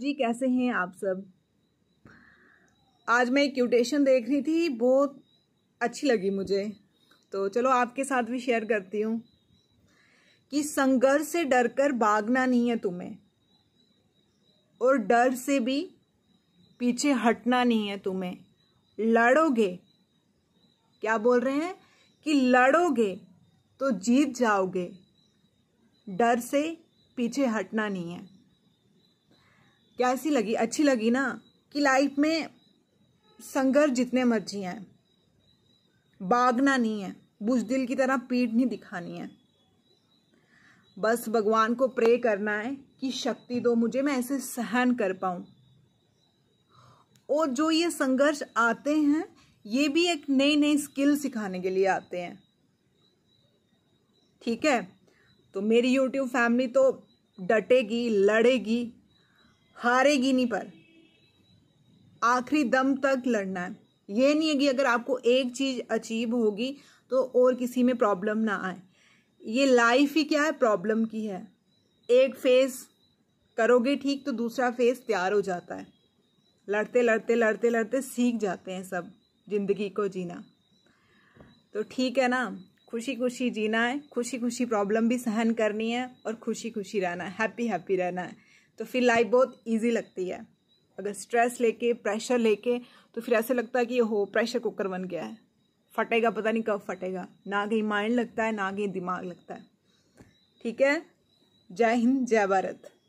जी कैसे हैं आप सब आज मैं एक क्यूटेशन देख रही थी बहुत अच्छी लगी मुझे तो चलो आपके साथ भी शेयर करती हूँ कि संघर्ष से डरकर भागना नहीं है तुम्हें और डर से भी पीछे हटना नहीं है तुम्हें लड़ोगे क्या बोल रहे हैं कि लड़ोगे तो जीत जाओगे डर से पीछे हटना नहीं है कैसी लगी अच्छी लगी ना कि लाइफ में संघर्ष जितने मर्जी हैं भागना नहीं है बुजदिल की तरह पीठ नहीं दिखानी है बस भगवान को प्रे करना है कि शक्ति दो मुझे मैं ऐसे सहन कर पाऊँ और जो ये संघर्ष आते हैं ये भी एक नई नई स्किल सिखाने के लिए आते हैं ठीक है तो मेरी यूट्यूब फैमिली तो डटेगी लड़ेगी हारेगी नहीं पर आखिरी दम तक लड़ना है ये नहीं है कि अगर आपको एक चीज अचीव होगी तो और किसी में प्रॉब्लम ना आए ये लाइफ ही क्या है प्रॉब्लम की है एक फेज करोगे ठीक तो दूसरा फेज तैयार हो जाता है लड़ते लड़ते लड़ते लड़ते सीख जाते हैं सब जिंदगी को जीना तो ठीक है ना खुशी खुशी जीना है खुशी खुशी प्रॉब्लम भी सहन करनी है और खुशी खुशी रहना है हैप्पी हैप्पी रहना है तो फिर लाइफ बहुत ईजी लगती है अगर स्ट्रेस लेके प्रेशर लेके तो फिर ऐसे लगता है कि हो प्रेशर कुकर बन गया है फटेगा पता नहीं कब फटेगा ना कहीं माइंड लगता है ना कहीं दिमाग लगता है ठीक है जय हिंद जय भारत